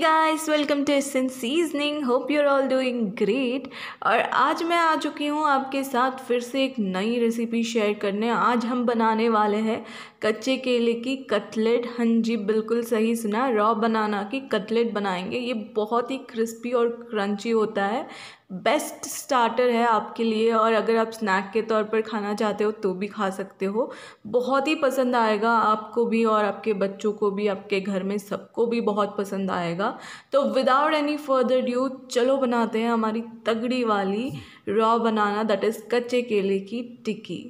guys welcome to Asian seasoning hope you are all doing great और आज मैं आ चुकी हूँ आपके साथ फिर से एक नई रेसिपी शेयर करने आज हम बनाने वाले हैं कच्चे केले की कटलेट हाँ जी बिल्कुल सही सुना रॉ बनाना की कटलेट बनाएंगे ये बहुत ही क्रिस्पी और क्रंची होता है बेस्ट स्टार्टर है आपके लिए और अगर आप स्नैक के तौर पर खाना चाहते हो तो भी खा सकते हो बहुत ही पसंद आएगा आपको भी और आपके बच्चों को भी आपके घर में सबको भी बहुत पसंद आएगा तो विदाउट एनी फर्दर ड्यू चलो बनाते हैं हमारी तगड़ी वाली रॉ बनाना दैट इज़ कच्चे केले की टिक्की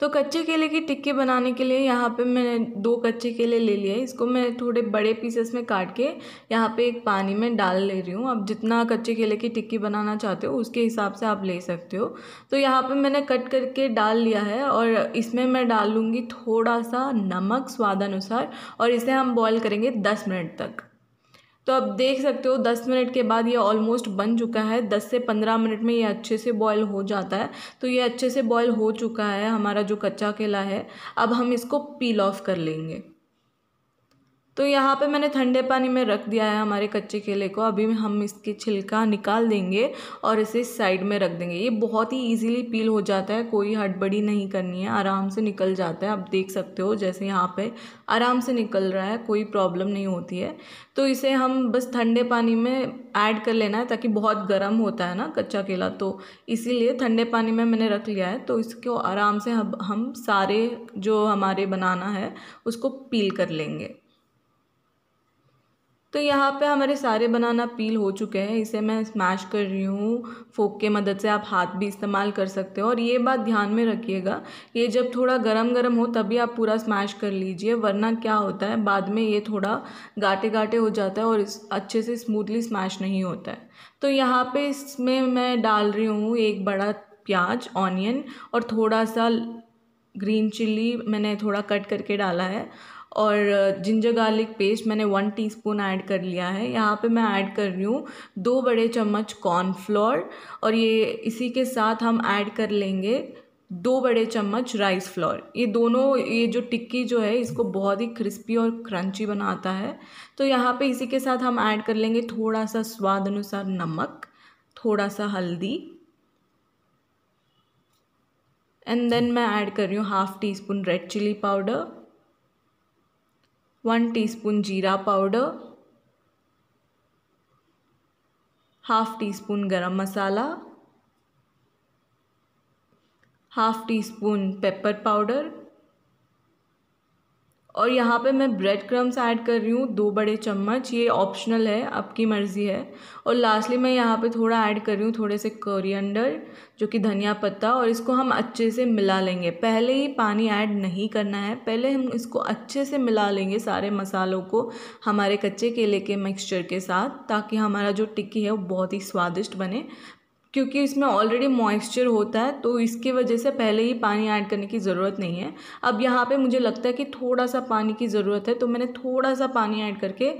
तो कच्चे केले की टिक्की बनाने के लिए यहाँ पे मैंने दो कच्चे केले ले लिए इसको मैं थोड़े बड़े पीसेस में काट के यहाँ पे एक पानी में डाल ले रही हूँ आप जितना कच्चे केले की टिक्की बनाना चाहते हो उसके हिसाब से आप ले सकते हो तो यहाँ पे मैंने कट करके डाल लिया है और इसमें मैं डालूँगी थोड़ा सा नमक स्वाद अनुसार और इसे हम बॉयल करेंगे दस मिनट तक तो आप देख सकते हो दस मिनट के बाद ये ऑलमोस्ट बन चुका है दस से पंद्रह मिनट में ये अच्छे से बॉयल हो जाता है तो ये अच्छे से बॉयल हो चुका है हमारा जो कच्चा केला है अब हम इसको पील ऑफ कर लेंगे तो यहाँ पे मैंने ठंडे पानी में रख दिया है हमारे कच्चे केले को अभी हम इसके छिलका निकाल देंगे और इसे साइड में रख देंगे ये बहुत ही इजीली पील हो जाता है कोई हड़बड़ी नहीं करनी है आराम से निकल जाता है आप देख सकते हो जैसे यहाँ पे आराम से निकल रहा है कोई प्रॉब्लम नहीं होती है तो इसे हम बस ठंडे पानी में ऐड कर लेना है ताकि बहुत गर्म होता है ना कच्चा केला तो इसीलिए ठंडे पानी में मैंने रख लिया है तो इसको आराम से हम हम सारे जो हमारे बनाना है उसको पील कर लेंगे तो यहाँ पे हमारे सारे बनाना पील हो चुके हैं इसे मैं स्मैश कर रही हूँ फोक के मदद से आप हाथ भी इस्तेमाल कर सकते हो और ये बात ध्यान में रखिएगा ये जब थोड़ा गरम गरम हो तभी आप पूरा स्मैश कर लीजिए वरना क्या होता है बाद में ये थोड़ा गाटे गाटे हो जाता है और इस अच्छे से स्मूथली स्मैश नहीं होता है तो यहाँ पर इसमें मैं डाल रही हूँ एक बड़ा प्याज ऑनियन और थोड़ा सा ग्रीन चिल्ली मैंने थोड़ा कट करके डाला है और जिंजर गार्लिक पेस्ट मैंने वन टीस्पून ऐड कर लिया है यहाँ पे मैं ऐड कर रही हूँ दो बड़े चम्मच कॉर्नफ्लोर और ये इसी के साथ हम ऐड कर लेंगे दो बड़े चम्मच राइस फ्लोर ये दोनों ये जो टिक्की जो है इसको बहुत ही क्रिस्पी और क्रंची बनाता है तो यहाँ पे इसी के साथ हम ऐड कर लेंगे थोड़ा सा स्वाद अनुसार नमक थोड़ा सा हल्दी एंड देन मैं ऐड कर रही हूँ half teaspoon red chili powder one teaspoon जीरा powder half teaspoon garam masala half teaspoon pepper powder और यहाँ पे मैं ब्रेड क्रम्स ऐड कर रही हूँ दो बड़े चम्मच ये ऑप्शनल है आपकी मर्ज़ी है और लास्टली मैं यहाँ पे थोड़ा ऐड कर रही हूँ थोड़े से कोरिएंडर जो कि धनिया पत्ता और इसको हम अच्छे से मिला लेंगे पहले ही पानी ऐड नहीं करना है पहले हम इसको अच्छे से मिला लेंगे सारे मसालों को हमारे कच्चे केले के मिक्सचर के साथ ताकि हमारा जो टिक्की है वो बहुत ही स्वादिष्ट बने क्योंकि इसमें ऑलरेडी मॉइस्चर होता है तो इसकी वजह से पहले ही पानी ऐड करने की ज़रूरत नहीं है अब यहाँ पे मुझे लगता है कि थोड़ा सा पानी की ज़रूरत है तो मैंने थोड़ा सा पानी ऐड करके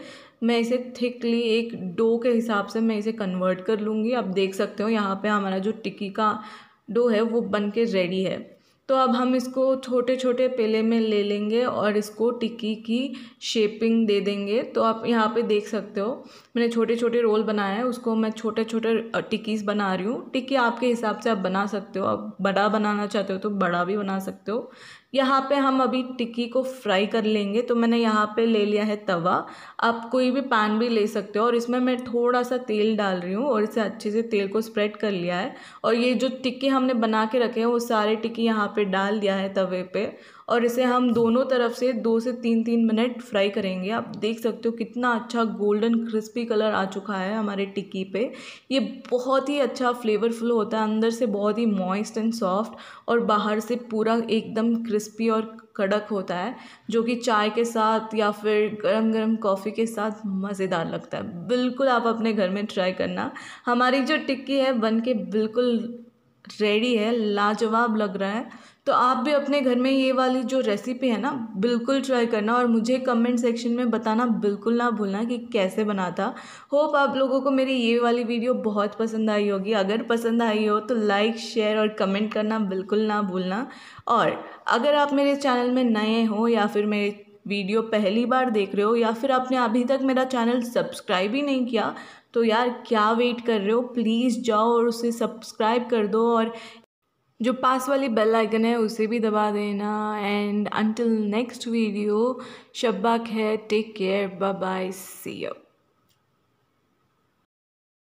मैं इसे थिकली एक डो के हिसाब से मैं इसे कन्वर्ट कर लूँगी आप देख सकते हो यहाँ पर हमारा जो टिक्की का डो है वो बन के रेडी है तो अब हम इसको छोटे छोटे पेले में ले लेंगे और इसको टिक्की की शेपिंग दे देंगे तो आप यहाँ पे देख सकते हो मैंने छोटे छोटे रोल बनाए हैं उसको मैं छोटे छोटे टिक्कीज़ बना रही हूँ टिक्की आपके हिसाब से आप बना सकते हो आप बड़ा बनाना चाहते हो तो बड़ा भी बना सकते हो यहाँ पे हम अभी टिक्की को फ्राई कर लेंगे तो मैंने यहाँ पे ले लिया है तवा आप कोई भी पैन भी ले सकते हो और इसमें मैं थोड़ा सा तेल डाल रही हूँ और इसे अच्छे से तेल को स्प्रेड कर लिया है और ये जो टिक्की हमने बना के रखे हैं वो सारे टिक्की यहाँ पे डाल दिया है तवे पे और इसे हम दोनों तरफ से दो से तीन तीन मिनट फ्राई करेंगे आप देख सकते हो कितना अच्छा गोल्डन क्रिस्पी कलर आ चुका है हमारे टिक्की पे ये बहुत ही अच्छा फ्लेवरफुल होता है अंदर से बहुत ही मॉइस्ट एंड सॉफ्ट और बाहर से पूरा एकदम क्रिस्पी और कड़क होता है जो कि चाय के साथ या फिर गरम गरम कॉफ़ी के साथ मज़ेदार लगता है बिल्कुल आप अपने घर में ट्राई करना हमारी जो टिक्की है बन के बिल्कुल रेडी है लाजवाब लग रहा है तो आप भी अपने घर में ये वाली जो रेसिपी है ना बिल्कुल ट्राई करना और मुझे कमेंट सेक्शन में बताना बिल्कुल ना भूलना कि कैसे बना था होप आप लोगों को मेरी ये वाली वीडियो बहुत पसंद आई होगी अगर पसंद आई हो तो लाइक शेयर और कमेंट करना बिल्कुल ना भूलना और अगर आप मेरे चैनल में नए हो या फिर मेरे वीडियो पहली बार देख रहे हो या फिर आपने अभी तक मेरा चैनल सब्सक्राइब ही नहीं किया तो यार क्या वेट कर रहे हो प्लीज़ जाओ और उसे सब्सक्राइब कर दो और जो पास वाली बेल आइकन है उसे भी दबा देना एंड अंटिल नेक्स्ट वीडियो शब्बा खैर take care bye bye see you